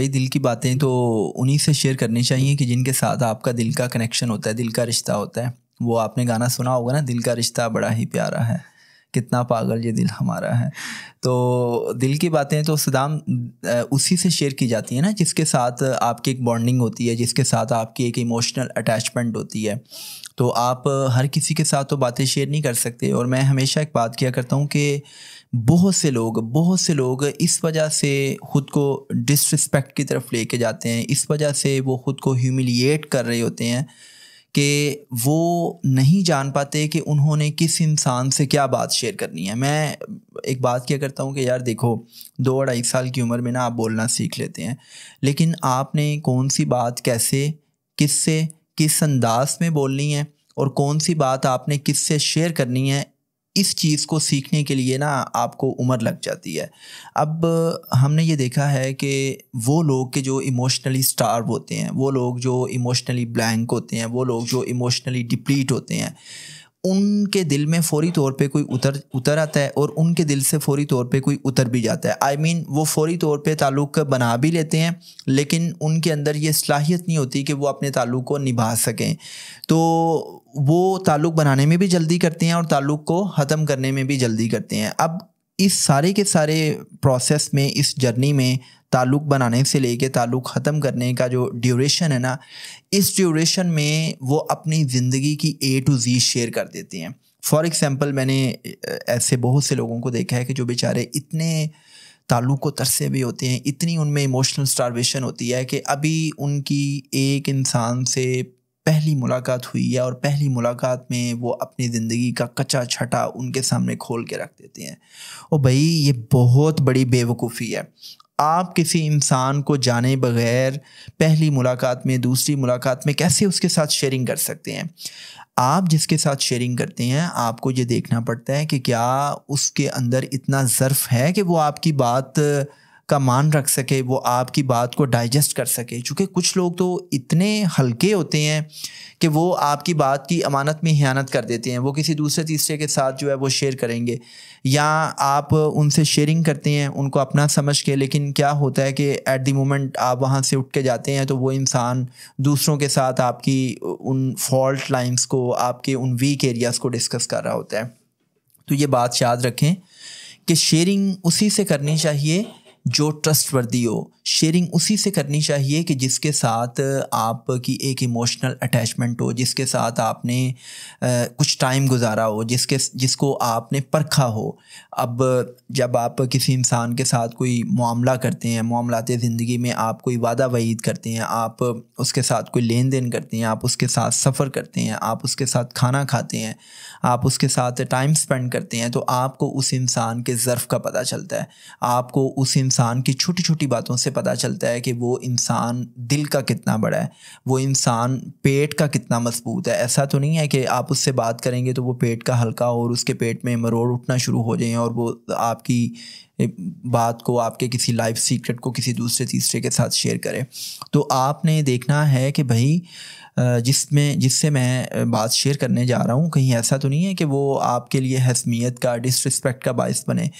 भाई दिल की बातें तो उन्हीं से शेयर करनी चाहिए कि जिनके साथ आपका दिल का कनेक्शन होता है दिल का रिश्ता होता है वो आपने गाना सुना होगा ना दिल का रिश्ता बड़ा ही प्यारा है कितना पागल ये दिल हमारा है तो दिल की बातें तो सदाम उसी से शेयर की जाती है ना जिसके साथ आपकी एक बॉन्डिंग होती है जिसके साथ आपकी एक इमोशनल अटैचमेंट होती है तो आप हर किसी के साथ तो बातें शेयर नहीं कर सकते और मैं हमेशा एक बात किया करता हूँ कि बहुत से लोग बहुत से लोग इस वजह से ख़ुद को डिसरिस्पेक्ट की तरफ लेके जाते हैं इस वजह से वो ख़ुद को ह्यूमिलिएट कर रहे होते हैं कि वो नहीं जान पाते कि उन्होंने किस इंसान से क्या बात शेयर करनी है मैं एक बात क्या करता हूँ कि यार देखो दो अढ़ाई साल की उम्र में ना आप बोलना सीख लेते हैं लेकिन आपने कौन सी बात कैसे किस से किस अंदाज में बोलनी है और कौन सी बात आपने किस से शेयर करनी है इस चीज़ को सीखने के लिए ना आपको उम्र लग जाती है अब हमने ये देखा है कि वो लोग के जो इमोशनली स्टार होते हैं वो लोग जो इमोशनली ब्लैंक होते हैं वो लोग जो इमोशनली डिप्लीट होते हैं उनके दिल में फौरी तौर पे कोई उतर उतर आता है और उनके दिल से फौरी तौर पे कोई उतर भी जाता है आई I मीन mean, वो फौरी तौर पे ताल्लुक बना भी लेते हैं लेकिन उनके अंदर ये सलाहियत नहीं होती कि वो अपने ताल्लुक को निभा सकें तो वो ताल्लुक बनाने में भी जल्दी करते हैं और ताल्लुक को ख़त्म करने में भी जल्दी करते हैं अब इस सारे के सारे प्रोसेस में इस जर्नी में ताल्लुक़ बनाने से लेके ताल्लुक़ ख़त्म करने का जो ड्यूरेशन है ना इस ड्यूरेशन में वो अपनी ज़िंदगी की ए टू जी शेयर कर देती हैं फॉर एग्ज़ाम्पल मैंने ऐसे बहुत से लोगों को देखा है कि जो बेचारे इतने ताल्लुक़ को तरसे भी होते हैं इतनी उनमें इमोशनल स्टारवेशन होती है कि अभी उनकी एक इंसान से पहली मुलाकात हुई है और पहली मुलाकात में वो अपनी ज़िंदगी का कच्चा छटा उनके सामने खोल के रख देते हैं ओ भाई ये बहुत बड़ी बेवकूफ़ी है आप किसी इंसान को जाने बगैर पहली मुलाकात में दूसरी मुलाकात में कैसे उसके साथ शेयरिंग कर सकते हैं आप जिसके साथ शेयरिंग करते हैं आपको ये देखना पड़ता है कि क्या उसके अंदर इतना ज़र्फ़ है कि वो आपकी बात का मान रख सके वो आपकी बात को डाइजेस्ट कर सके चूँकि कुछ लोग तो इतने हल्के होते हैं कि वो आपकी बात की अमानत में हयानत कर देते हैं वो किसी दूसरे तीसरे के साथ जो है वो शेयर करेंगे या आप उनसे शेयरिंग करते हैं उनको अपना समझ के लेकिन क्या होता है कि एट दी मोमेंट आप वहाँ से उठ के जाते हैं तो वो इंसान दूसरों के साथ आपकी उन फॉल्ट लाइन्स को आपके उन वीक एरियाज़ को डिस्कस कर रहा होता है तो ये बात याद रखें कि शेयरिंग उसी से करनी चाहिए जो ट्रस्टवर्दी हो शेयरिंग उसी से करनी चाहिए कि जिसके साथ आपकी एक इमोशनल अटैचमेंट हो जिसके साथ आपने कुछ टाइम गुजारा हो जिसके जिसको आपने परखा हो अब जब आप किसी इंसान के साथ कोई मामला करते हैं मामलाते ज़िंदगी में आप कोई वादा वहीद करते हैं आप उसके साथ कोई लेन देन करते हैं आप उसके साथ सफ़र करते हैं आप उसके साथ खाना खाते हैं आप उसके साथ टाइम स्पेंड करते हैं तो आपको उस इंसान के ज़र्फ़ का पता चलता है आपको उस इंसान की छोटी छोटी बातों से पता चलता है कि वो इंसान दिल का कितना बड़ा है वो इंसान पेट का कितना मजबूत है ऐसा तो नहीं है कि आप उससे बात करेंगे तो वो पेट का हल्का और उसके पेट में मरोड़ उठना शुरू हो जाए और वो आपकी बात को आपके किसी लाइफ सीक्रेट को किसी दूसरे तीसरे के साथ शेयर करें तो आपने देखना है कि भाई जिसमें जिससे मैं बात शेयर करने जा रहा हूँ कहीं ऐसा तो नहीं है कि वो आपके लिए हसमियत का डिसरिस्पेक्ट का बायस बने